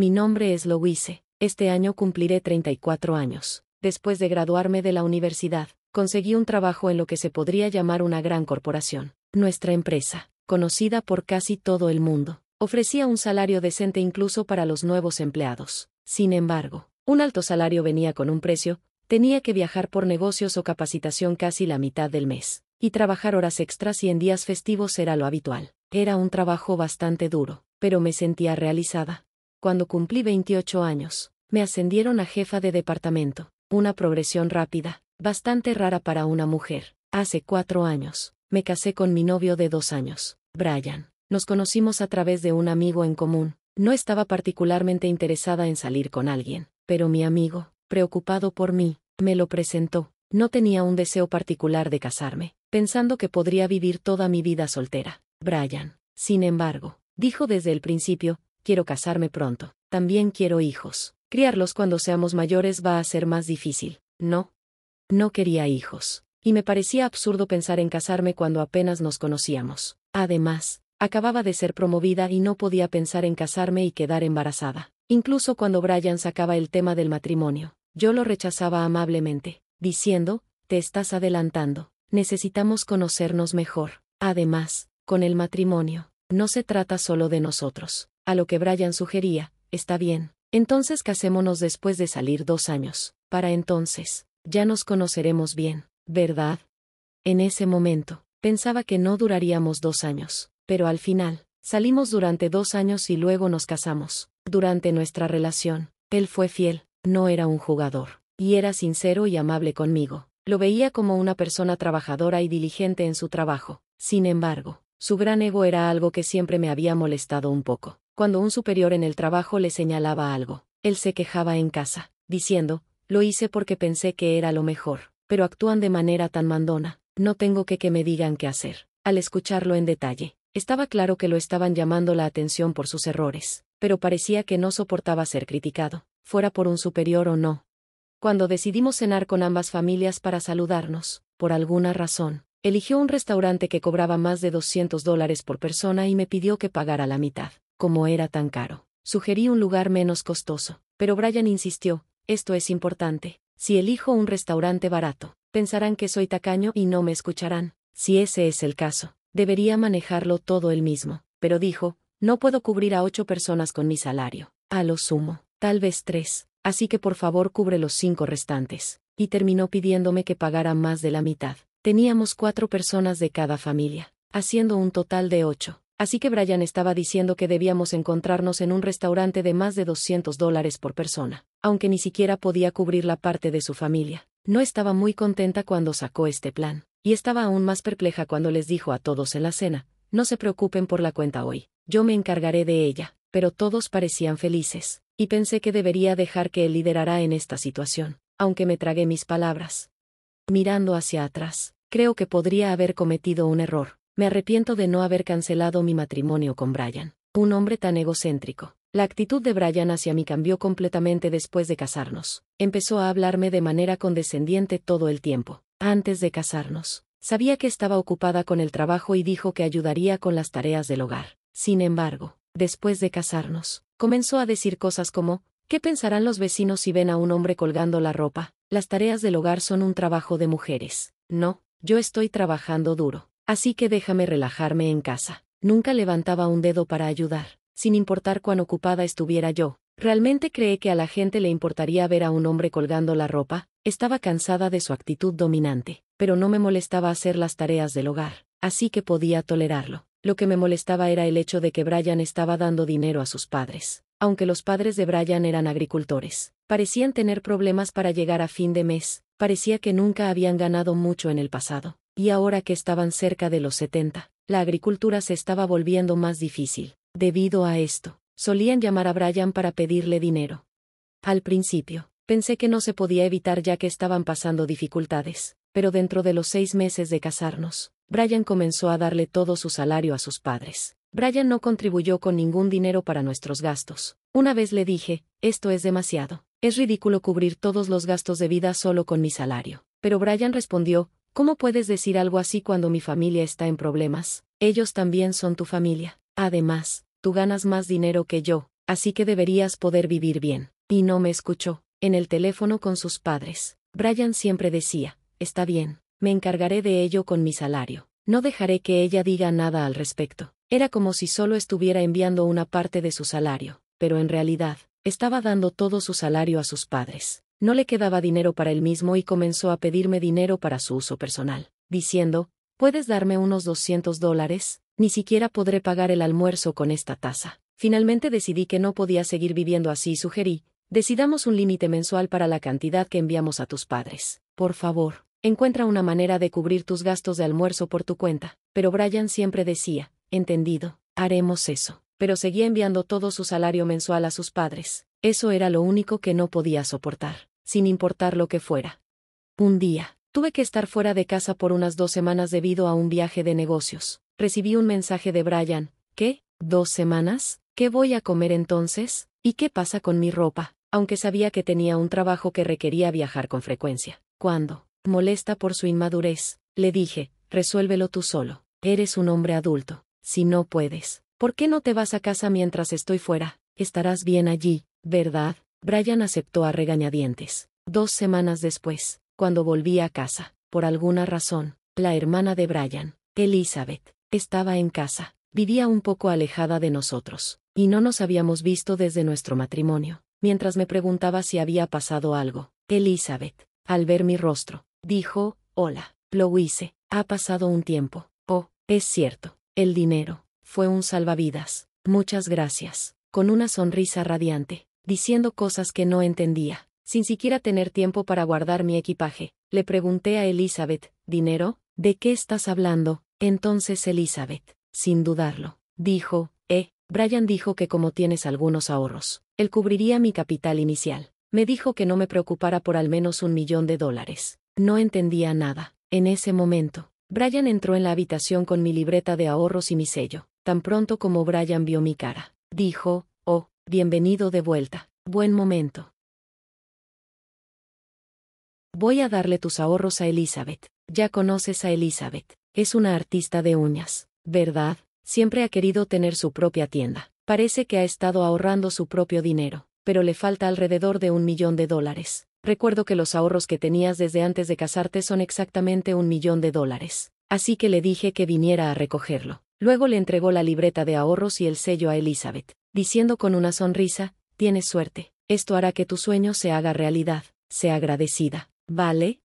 Mi nombre es Louise. Este año cumpliré 34 años. Después de graduarme de la universidad, conseguí un trabajo en lo que se podría llamar una gran corporación. Nuestra empresa, conocida por casi todo el mundo, ofrecía un salario decente incluso para los nuevos empleados. Sin embargo, un alto salario venía con un precio, tenía que viajar por negocios o capacitación casi la mitad del mes, y trabajar horas extras y en días festivos era lo habitual. Era un trabajo bastante duro, pero me sentía realizada. Cuando cumplí 28 años, me ascendieron a jefa de departamento, una progresión rápida, bastante rara para una mujer. Hace cuatro años, me casé con mi novio de dos años, Brian. Nos conocimos a través de un amigo en común. No estaba particularmente interesada en salir con alguien, pero mi amigo, preocupado por mí, me lo presentó. No tenía un deseo particular de casarme, pensando que podría vivir toda mi vida soltera. Brian, sin embargo, dijo desde el principio, quiero casarme pronto. También quiero hijos. Criarlos cuando seamos mayores va a ser más difícil. No. No quería hijos. Y me parecía absurdo pensar en casarme cuando apenas nos conocíamos. Además, acababa de ser promovida y no podía pensar en casarme y quedar embarazada. Incluso cuando Brian sacaba el tema del matrimonio, yo lo rechazaba amablemente, diciendo, te estás adelantando, necesitamos conocernos mejor. Además, con el matrimonio, no se trata solo de nosotros a lo que Brian sugería, está bien, entonces casémonos después de salir dos años, para entonces, ya nos conoceremos bien, ¿verdad? En ese momento, pensaba que no duraríamos dos años, pero al final, salimos durante dos años y luego nos casamos. Durante nuestra relación, él fue fiel, no era un jugador, y era sincero y amable conmigo. Lo veía como una persona trabajadora y diligente en su trabajo. Sin embargo, su gran ego era algo que siempre me había molestado un poco cuando un superior en el trabajo le señalaba algo. Él se quejaba en casa, diciendo, lo hice porque pensé que era lo mejor, pero actúan de manera tan mandona, no tengo que que me digan qué hacer. Al escucharlo en detalle, estaba claro que lo estaban llamando la atención por sus errores, pero parecía que no soportaba ser criticado, fuera por un superior o no. Cuando decidimos cenar con ambas familias para saludarnos, por alguna razón, eligió un restaurante que cobraba más de 200 dólares por persona y me pidió que pagara la mitad como era tan caro. Sugerí un lugar menos costoso, pero Brian insistió, esto es importante, si elijo un restaurante barato, pensarán que soy tacaño y no me escucharán, si ese es el caso, debería manejarlo todo él mismo, pero dijo, no puedo cubrir a ocho personas con mi salario, a lo sumo, tal vez tres, así que por favor cubre los cinco restantes, y terminó pidiéndome que pagara más de la mitad. Teníamos cuatro personas de cada familia, haciendo un total de ocho. Así que Brian estaba diciendo que debíamos encontrarnos en un restaurante de más de 200 dólares por persona, aunque ni siquiera podía cubrir la parte de su familia. No estaba muy contenta cuando sacó este plan, y estaba aún más perpleja cuando les dijo a todos en la cena, no se preocupen por la cuenta hoy, yo me encargaré de ella, pero todos parecían felices, y pensé que debería dejar que él liderara en esta situación, aunque me tragué mis palabras. Mirando hacia atrás, creo que podría haber cometido un error, me arrepiento de no haber cancelado mi matrimonio con Brian, un hombre tan egocéntrico. La actitud de Brian hacia mí cambió completamente después de casarnos. Empezó a hablarme de manera condescendiente todo el tiempo. Antes de casarnos, sabía que estaba ocupada con el trabajo y dijo que ayudaría con las tareas del hogar. Sin embargo, después de casarnos, comenzó a decir cosas como, ¿qué pensarán los vecinos si ven a un hombre colgando la ropa? Las tareas del hogar son un trabajo de mujeres. No, yo estoy trabajando duro Así que déjame relajarme en casa. Nunca levantaba un dedo para ayudar, sin importar cuán ocupada estuviera yo. ¿Realmente creé que a la gente le importaría ver a un hombre colgando la ropa? Estaba cansada de su actitud dominante, pero no me molestaba hacer las tareas del hogar, así que podía tolerarlo. Lo que me molestaba era el hecho de que Brian estaba dando dinero a sus padres. Aunque los padres de Brian eran agricultores, parecían tener problemas para llegar a fin de mes, parecía que nunca habían ganado mucho en el pasado y ahora que estaban cerca de los 70, la agricultura se estaba volviendo más difícil. Debido a esto, solían llamar a Brian para pedirle dinero. Al principio, pensé que no se podía evitar ya que estaban pasando dificultades, pero dentro de los seis meses de casarnos, Brian comenzó a darle todo su salario a sus padres. Brian no contribuyó con ningún dinero para nuestros gastos. Una vez le dije, esto es demasiado. Es ridículo cubrir todos los gastos de vida solo con mi salario. Pero Brian respondió, ¿Cómo puedes decir algo así cuando mi familia está en problemas? Ellos también son tu familia. Además, tú ganas más dinero que yo, así que deberías poder vivir bien. Y no me escuchó, en el teléfono con sus padres. Brian siempre decía, está bien, me encargaré de ello con mi salario. No dejaré que ella diga nada al respecto. Era como si solo estuviera enviando una parte de su salario, pero en realidad, estaba dando todo su salario a sus padres no le quedaba dinero para él mismo y comenzó a pedirme dinero para su uso personal, diciendo, ¿puedes darme unos 200 dólares? Ni siquiera podré pagar el almuerzo con esta tasa. Finalmente decidí que no podía seguir viviendo así y sugerí, decidamos un límite mensual para la cantidad que enviamos a tus padres. Por favor, encuentra una manera de cubrir tus gastos de almuerzo por tu cuenta. Pero Brian siempre decía, entendido, haremos eso. Pero seguía enviando todo su salario mensual a sus padres. Eso era lo único que no podía soportar sin importar lo que fuera. Un día, tuve que estar fuera de casa por unas dos semanas debido a un viaje de negocios. Recibí un mensaje de Brian, ¿qué? ¿Dos semanas? ¿Qué voy a comer entonces? ¿Y qué pasa con mi ropa? Aunque sabía que tenía un trabajo que requería viajar con frecuencia. Cuando, molesta por su inmadurez, le dije, resuélvelo tú solo. Eres un hombre adulto. Si no puedes, ¿por qué no te vas a casa mientras estoy fuera? Estarás bien allí, ¿verdad? Brian aceptó a regañadientes. Dos semanas después, cuando volví a casa, por alguna razón, la hermana de Brian, Elizabeth, estaba en casa, vivía un poco alejada de nosotros, y no nos habíamos visto desde nuestro matrimonio. Mientras me preguntaba si había pasado algo, Elizabeth, al ver mi rostro, dijo, hola, lo hice, ha pasado un tiempo, oh, es cierto, el dinero, fue un salvavidas, muchas gracias, con una sonrisa radiante, diciendo cosas que no entendía, sin siquiera tener tiempo para guardar mi equipaje. Le pregunté a Elizabeth, ¿dinero? ¿De qué estás hablando? Entonces Elizabeth, sin dudarlo, dijo, eh, Brian dijo que como tienes algunos ahorros, él cubriría mi capital inicial. Me dijo que no me preocupara por al menos un millón de dólares. No entendía nada. En ese momento, Brian entró en la habitación con mi libreta de ahorros y mi sello. Tan pronto como Brian vio mi cara, dijo, oh, Bienvenido de vuelta. Buen momento. Voy a darle tus ahorros a Elizabeth. Ya conoces a Elizabeth. Es una artista de uñas, ¿verdad? Siempre ha querido tener su propia tienda. Parece que ha estado ahorrando su propio dinero, pero le falta alrededor de un millón de dólares. Recuerdo que los ahorros que tenías desde antes de casarte son exactamente un millón de dólares. Así que le dije que viniera a recogerlo. Luego le entregó la libreta de ahorros y el sello a Elizabeth, diciendo con una sonrisa, tienes suerte, esto hará que tu sueño se haga realidad, sea agradecida, ¿vale?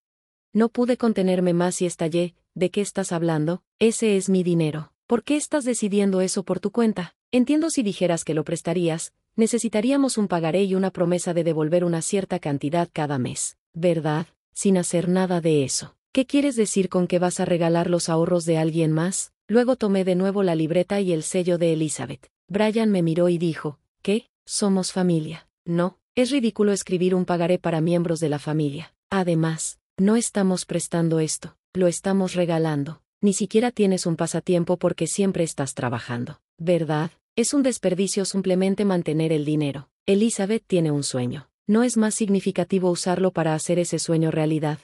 No pude contenerme más y estallé, ¿de qué estás hablando? Ese es mi dinero. ¿Por qué estás decidiendo eso por tu cuenta? Entiendo si dijeras que lo prestarías, necesitaríamos un pagaré y una promesa de devolver una cierta cantidad cada mes, ¿verdad? Sin hacer nada de eso. ¿Qué quieres decir con que vas a regalar los ahorros de alguien más? Luego tomé de nuevo la libreta y el sello de Elizabeth. Brian me miró y dijo, ¿qué? Somos familia. No, es ridículo escribir un pagaré para miembros de la familia. Además, no estamos prestando esto, lo estamos regalando. Ni siquiera tienes un pasatiempo porque siempre estás trabajando. ¿Verdad? Es un desperdicio simplemente mantener el dinero. Elizabeth tiene un sueño. No es más significativo usarlo para hacer ese sueño realidad.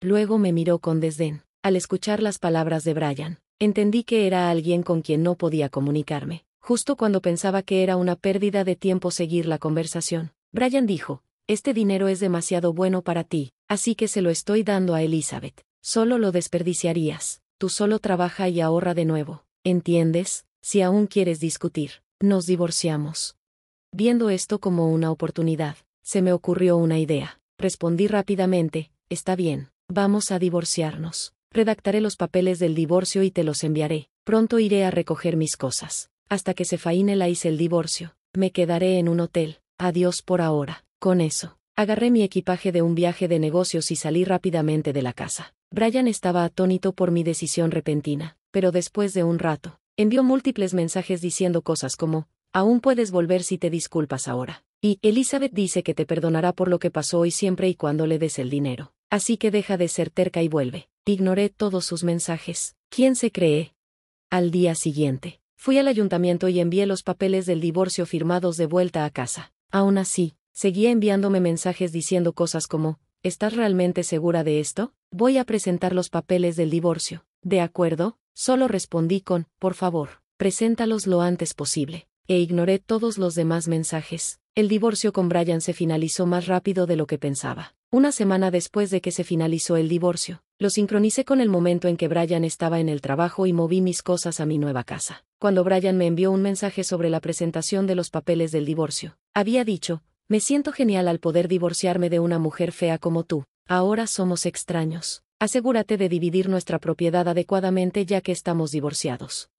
Luego me miró con desdén, al escuchar las palabras de Brian. Entendí que era alguien con quien no podía comunicarme. Justo cuando pensaba que era una pérdida de tiempo seguir la conversación, Brian dijo, Este dinero es demasiado bueno para ti, así que se lo estoy dando a Elizabeth. Solo lo desperdiciarías. Tú solo trabaja y ahorra de nuevo. ¿Entiendes? Si aún quieres discutir, nos divorciamos. Viendo esto como una oportunidad, se me ocurrió una idea. Respondí rápidamente, está bien, vamos a divorciarnos redactaré los papeles del divorcio y te los enviaré. Pronto iré a recoger mis cosas. Hasta que se hice el divorcio, me quedaré en un hotel. Adiós por ahora. Con eso, agarré mi equipaje de un viaje de negocios y salí rápidamente de la casa. Brian estaba atónito por mi decisión repentina, pero después de un rato, envió múltiples mensajes diciendo cosas como, aún puedes volver si te disculpas ahora. Y Elizabeth dice que te perdonará por lo que pasó hoy siempre y cuando le des el dinero. Así que deja de ser terca y vuelve. Ignoré todos sus mensajes. ¿Quién se cree? Al día siguiente, fui al ayuntamiento y envié los papeles del divorcio firmados de vuelta a casa. Aún así, seguía enviándome mensajes diciendo cosas como, ¿estás realmente segura de esto? Voy a presentar los papeles del divorcio. De acuerdo, solo respondí con, por favor, preséntalos lo antes posible. E ignoré todos los demás mensajes. El divorcio con Brian se finalizó más rápido de lo que pensaba. Una semana después de que se finalizó el divorcio, lo sincronicé con el momento en que Brian estaba en el trabajo y moví mis cosas a mi nueva casa. Cuando Brian me envió un mensaje sobre la presentación de los papeles del divorcio, había dicho, me siento genial al poder divorciarme de una mujer fea como tú. Ahora somos extraños. Asegúrate de dividir nuestra propiedad adecuadamente ya que estamos divorciados.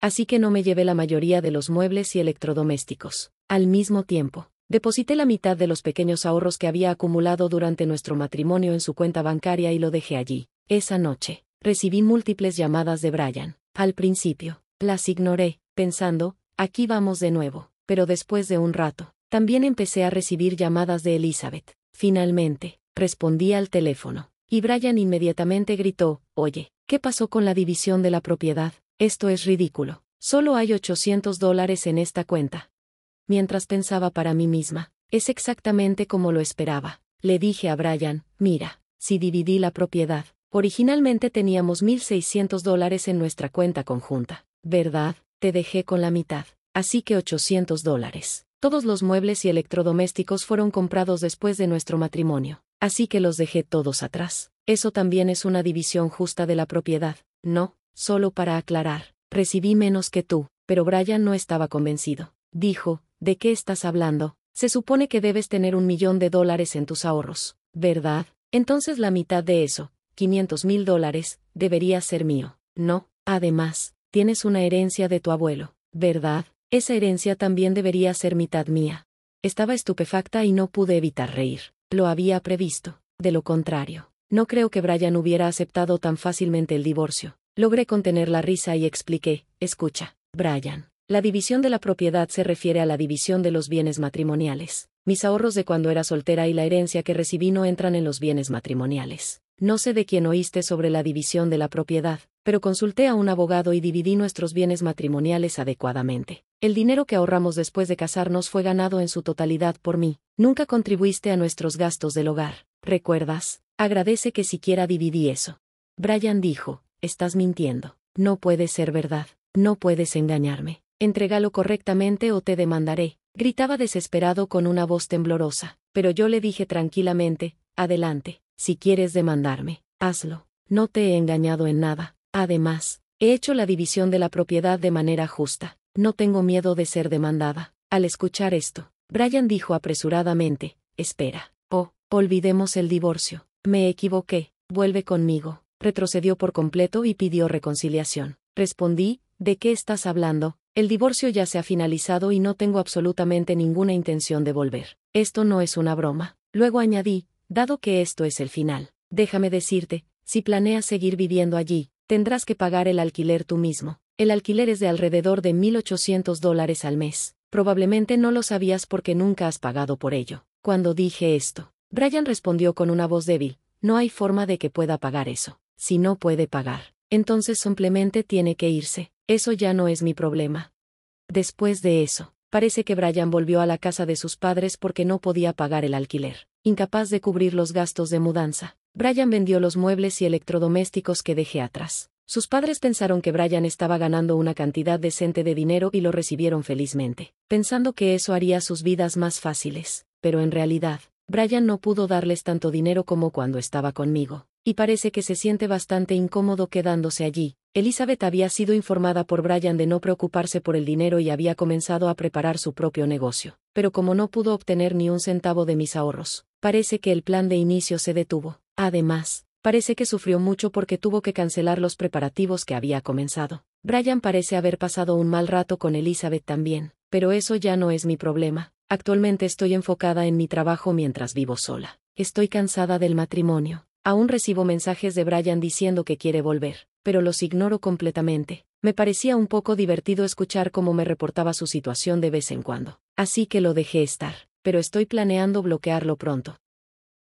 Así que no me llevé la mayoría de los muebles y electrodomésticos. Al mismo tiempo, Deposité la mitad de los pequeños ahorros que había acumulado durante nuestro matrimonio en su cuenta bancaria y lo dejé allí. Esa noche, recibí múltiples llamadas de Brian. Al principio, las ignoré, pensando, aquí vamos de nuevo, pero después de un rato, también empecé a recibir llamadas de Elizabeth. Finalmente, respondí al teléfono, y Brian inmediatamente gritó, Oye, ¿qué pasó con la división de la propiedad? Esto es ridículo. Solo hay 800 dólares en esta cuenta mientras pensaba para mí misma. Es exactamente como lo esperaba. Le dije a Brian, mira, si dividí la propiedad, originalmente teníamos 1.600 dólares en nuestra cuenta conjunta, ¿verdad? Te dejé con la mitad, así que 800 dólares. Todos los muebles y electrodomésticos fueron comprados después de nuestro matrimonio, así que los dejé todos atrás. Eso también es una división justa de la propiedad, ¿no? Solo para aclarar, recibí menos que tú, pero Brian no estaba convencido. Dijo, ¿De qué estás hablando? Se supone que debes tener un millón de dólares en tus ahorros, ¿verdad? Entonces la mitad de eso, 500 mil dólares, debería ser mío. No, además, tienes una herencia de tu abuelo, ¿verdad? Esa herencia también debería ser mitad mía. Estaba estupefacta y no pude evitar reír. Lo había previsto. De lo contrario, no creo que Brian hubiera aceptado tan fácilmente el divorcio. Logré contener la risa y expliqué, escucha, Brian, la división de la propiedad se refiere a la división de los bienes matrimoniales. Mis ahorros de cuando era soltera y la herencia que recibí no entran en los bienes matrimoniales. No sé de quién oíste sobre la división de la propiedad, pero consulté a un abogado y dividí nuestros bienes matrimoniales adecuadamente. El dinero que ahorramos después de casarnos fue ganado en su totalidad por mí. Nunca contribuiste a nuestros gastos del hogar. ¿Recuerdas? Agradece que siquiera dividí eso. Brian dijo, estás mintiendo. No puede ser verdad. No puedes engañarme. Entrégalo correctamente o te demandaré, gritaba desesperado con una voz temblorosa, pero yo le dije tranquilamente, adelante, si quieres demandarme, hazlo, no te he engañado en nada, además, he hecho la división de la propiedad de manera justa, no tengo miedo de ser demandada. Al escuchar esto, Brian dijo apresuradamente, espera, oh, olvidemos el divorcio, me equivoqué, vuelve conmigo, retrocedió por completo y pidió reconciliación. Respondí, ¿de qué estás hablando? El divorcio ya se ha finalizado y no tengo absolutamente ninguna intención de volver. Esto no es una broma. Luego añadí, dado que esto es el final, déjame decirte, si planeas seguir viviendo allí, tendrás que pagar el alquiler tú mismo. El alquiler es de alrededor de 1.800 dólares al mes. Probablemente no lo sabías porque nunca has pagado por ello. Cuando dije esto, Brian respondió con una voz débil, no hay forma de que pueda pagar eso. Si no puede pagar, entonces simplemente tiene que irse. Eso ya no es mi problema. Después de eso, parece que Brian volvió a la casa de sus padres porque no podía pagar el alquiler. Incapaz de cubrir los gastos de mudanza, Brian vendió los muebles y electrodomésticos que dejé atrás. Sus padres pensaron que Brian estaba ganando una cantidad decente de dinero y lo recibieron felizmente, pensando que eso haría sus vidas más fáciles, pero en realidad, Brian no pudo darles tanto dinero como cuando estaba conmigo y parece que se siente bastante incómodo quedándose allí. Elizabeth había sido informada por Brian de no preocuparse por el dinero y había comenzado a preparar su propio negocio. Pero como no pudo obtener ni un centavo de mis ahorros, parece que el plan de inicio se detuvo. Además, parece que sufrió mucho porque tuvo que cancelar los preparativos que había comenzado. Brian parece haber pasado un mal rato con Elizabeth también, pero eso ya no es mi problema. Actualmente estoy enfocada en mi trabajo mientras vivo sola. Estoy cansada del matrimonio Aún recibo mensajes de Brian diciendo que quiere volver, pero los ignoro completamente. Me parecía un poco divertido escuchar cómo me reportaba su situación de vez en cuando, así que lo dejé estar, pero estoy planeando bloquearlo pronto.